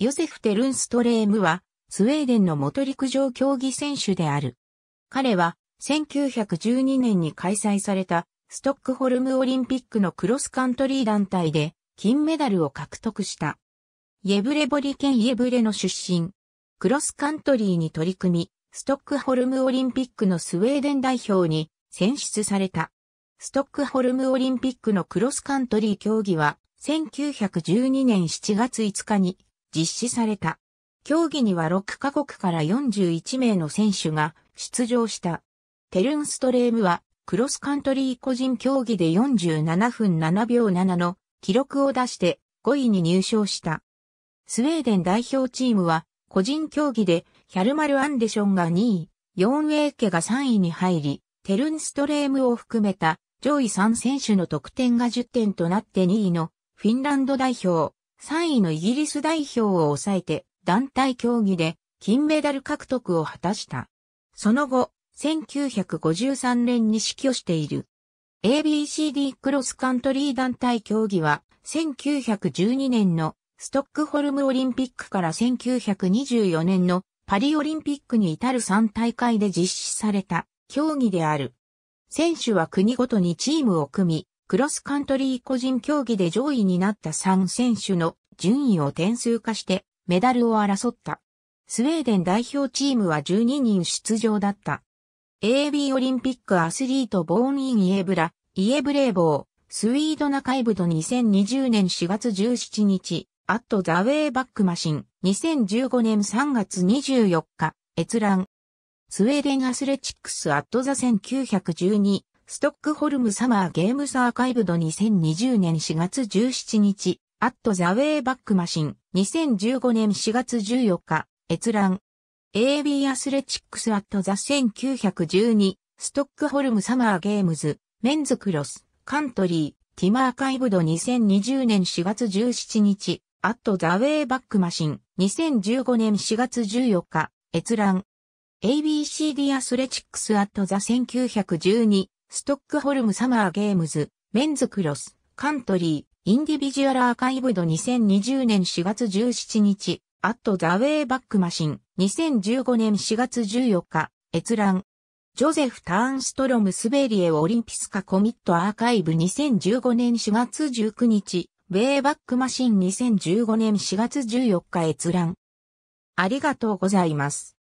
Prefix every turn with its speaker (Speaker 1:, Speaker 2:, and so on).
Speaker 1: ヨセフ・テルンストレームは、スウェーデンの元陸上競技選手である。彼は、1912年に開催された、ストックホルムオリンピックのクロスカントリー団体で、金メダルを獲得した。イェブレボリ県イェブレの出身。クロスカントリーに取り組み、ストックホルムオリンピックのスウェーデン代表に選出された。ストックホルムオリンピックのクロスカントリー競技は、1912年7月5日に実施された。競技には6カ国から41名の選手が出場した。テルンストレームはクロスカントリー個人競技で47分7秒7の記録を出して5位に入賞した。スウェーデン代表チームは個人競技でヒャルマル・アンデションが2位、ヨンウェーケが3位に入り、テルンストレームを含めた上位3選手の得点が10点となって2位のフィンランド代表、3位のイギリス代表を抑えて団体競技で金メダル獲得を果たした。その後、1953年に死去している。ABCD クロスカントリー団体競技は1912年のストックホルムオリンピックから1924年のパリオリンピックに至る3大会で実施された競技である。選手は国ごとにチームを組み、クロスカントリー個人競技で上位になった3選手の順位を点数化してメダルを争った。スウェーデン代表チームは12人出場だった。AB オリンピックアスリートボーンインイエブラ、イエブレーボー、スウィードナカイブド2020年4月17日、アットザウェイバックマシン、2015年3月24日、閲覧。スウェーデンアスレチックスアットザ1912ストックホルムサマーゲームズアーカイブド2020年4月17日、アットザウェイバックマシン、2015年4月14日、閲覧。AB アスレチックスアットザ1912、ストックホルムサマーゲームズ、メンズクロス、カントリー、ティマーカイブド2020年4月17日、アットザウェイバックマシン、2015年4月14日、閲覧。ABCD アスレチックスアットザ1912、ストックホルムサマーゲームズ、メンズクロス、カントリー、インディビジュアルアーカイブド2020年4月17日、アットザウェイバックマシン、2015年4月14日、閲覧。ジョゼフ・ターンストロム・スベリエオリンピスカコミットアーカイブ2015年4月19日、ウェイバックマシン2015年4月14日閲覧。ありがとうございます。